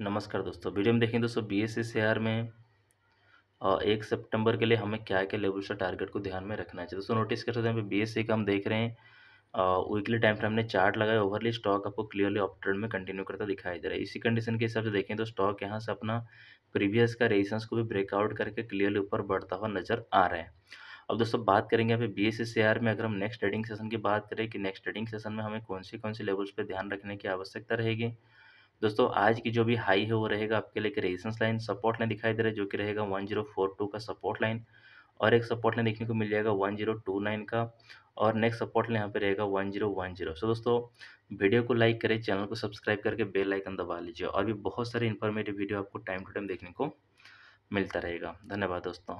नमस्कार दोस्तों वीडियो में देखें दोस्तों बी एस शेयर में एक सितंबर के लिए हमें क्या क्या लेवल से टारगेट को ध्यान में रखना चाहिए दोस्तों नोटिस कर सकते हैं बी एस सी का हम देख रहे हैं वीकली टाइम फ्रेम ने चार्ट लगाया ओवरली स्टॉक आपको क्लियरली अप में कंटिन्यू करता दिखाई दे रहा है इसी कंडीशन के हिसाब से देखें तो स्टॉक यहाँ से अपना प्रीवियस का रेजिस्टेंस को भी ब्रेकआउट करके क्लियरली ऊपर बढ़ता हुआ नजर आ रहा है अब दोस्तों बात करेंगे अभी बी एस आर में अगर हम नेक्स्ट ट्रेडिंग सेशन की बात करें कि नेक्स्ट ट्रेडिंग सेशन में हमें कौन सी कौन सी लेवल्स पर ध्यान रखने की आवश्यकता रहेगी दोस्तों आज की जो भी हाई है वो रहेगा आपके लिए रेजिस्टेंस लाइन सपोर्ट लाइन दिखाई दे रहा है जो कि रहेगा वन जीरो फोर टू का सपोर्ट लाइन और एक सपोर्ट लाइन देखने को मिल जाएगा वन जीरो टू नाइन का और नेक्स्ट सपोर्ट लाइन यहाँ पे रहेगा one zero one zero so दोस्तों वीडियो को लाइक करें चैनल को सब्सक्राइब करके बेल आइकन दबा लीजिए और भी बहुत सारे इन्फॉर्मेटिव वीडियो आपको टाइम टू टाइम देखने को मिलता रहेगा धन्यवाद दोस्तों